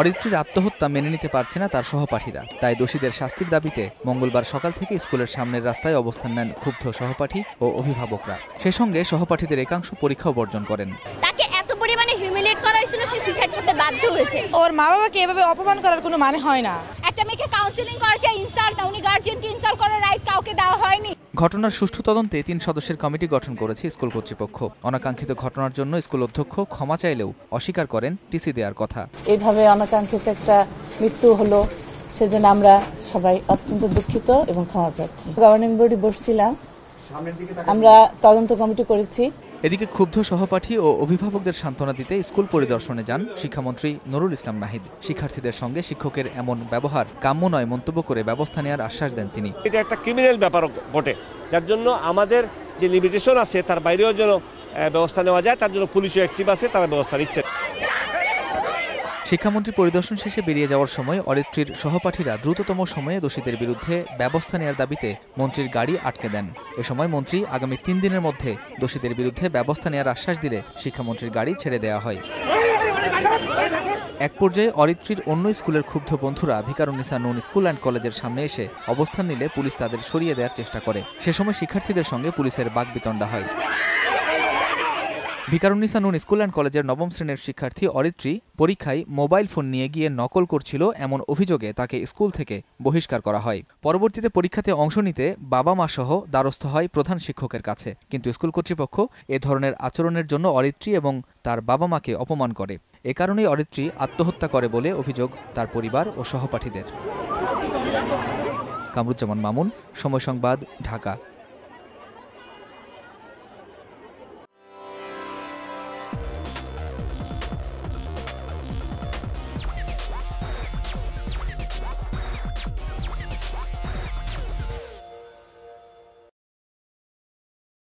অরিত্রীর আত্মহত্যা মেনে নিতে পারছে না তার সহপাঠীরা তাই দোষীদের শাস্তির দাবিতে মঙ্গলবার সকাল থেকে স্কুলের সামনের রাস্তায় অবস্থান নেন ক্ষুব্ধ সহপাঠী ও অভিভাবকরা সে সঙ্গে সহপাঠীদের একাংশ পরীক্ষাও বর্জন করেন তাকে এত পরিমাণে হিউমিলেট করা হয়েছিল সে সুইসাইড করতে বাধ্য হয়েছে ওর মা বাবাকে এভাবে অপমান করার কোনো মানে হয় না একটা মেয়েকে কাউন্সিলিং করেছে ইনসাল্ট না উনি গার্জিয়ানকে ইনসাল্ট করার রাইট কাউকে দেওয়া হয়নি ঘটনার সুষ্ঠু তদন্তে তিন সদস্যের কমিটি গঠন করেছে স্কুল কর্তৃপক্ষ অনাকাঙ্ক্ষিত ঘটনার জন্য স্কুল অধ্যক্ষ ক্ষমা চাইলেও অস্বীকার করেন টিসি দেওয়ার কথা এইভাবে অনাকাঙ্ক্ষিত একটা মৃত্যু হলো সেজন্য আমরা সবাই অত্যন্ত দুঃখিত এবং ক্ষমা প্রার্থী গভর্নিং বডি বসছিলাম আমরা তদন্ত কমিটি করেছি এদিকে ক্ষুব্ধ সহপাঠী ও অভিভাবকদের সান্ত্বনা দিতে স্কুল পরিদর্শনে যান শিক্ষামন্ত্রী নুরুল ইসলাম নাহিদ শিক্ষার্থীদের সঙ্গে শিক্ষকের এমন ব্যবহার কাম্য নয় মন্তব্য করে ব্যবস্থা নেওয়ার আশ্বাস দেন তিনি এটা একটা ক্রিমিনাল ব্যাপার বটে যার জন্য আমাদের যে লিমিটেশন আছে তার বাইরেও যেন ব্যবস্থা নেওয়া যায় তার জন্য পুলিশও অ্যাক্টিভ আছে তারা ব্যবস্থা নিচ্ছে শিক্ষামন্ত্রী পরিদর্শন শেষে বেরিয়ে যাওয়ার সময় অরিত্রীর সহপাঠীরা দ্রুততম সময়ে দোষীদের বিরুদ্ধে ব্যবস্থা নেওয়ার দাবিতে মন্ত্রীর গাড়ি আটকে দেন এ সময় মন্ত্রী আগামী তিন দিনের মধ্যে দোষীদের বিরুদ্ধে ব্যবস্থা নেওয়ার আশ্বাস দিলে শিক্ষামন্ত্রীর গাড়ি ছেড়ে দেওয়া হয় এক পর্যায়ে অরিত্রীর অন্য স্কুলের ক্ষুব্ধ বন্ধুরা ভিকারুন্নিসা নুন স্কুল অ্যান্ড কলেজের সামনে এসে অবস্থান নিলে পুলিশ তাদের সরিয়ে দেওয়ার চেষ্টা করে সে সময় শিক্ষার্থীদের সঙ্গে পুলিশের বাগবিতণ্ডা হয় ভিকারুন্নিসা নুন স্কুল অ্যান্ড কলেজের নবম শ্রেণীর শিক্ষার্থী অরিত্রী পরীক্ষায় মোবাইল ফোন নিয়ে গিয়ে নকল করছিল এমন অভিযোগে তাকে স্কুল থেকে বহিষ্কার করা হয় পরবর্তীতে পরীক্ষাতে অংশ নিতে বাবা মা সহ দ্বারস্থ হয় প্রধান শিক্ষকের কাছে কিন্তু স্কুল কর্তৃপক্ষ এ ধরনের আচরণের জন্য অরিত্রী এবং তার বাবা মাকে অপমান করে এ কারণেই অরিত্রী আত্মহত্যা করে বলে অভিযোগ তার পরিবার ও সহপাঠীদের কামরুজ্জামান মামুন সময় সংবাদ ঢাকা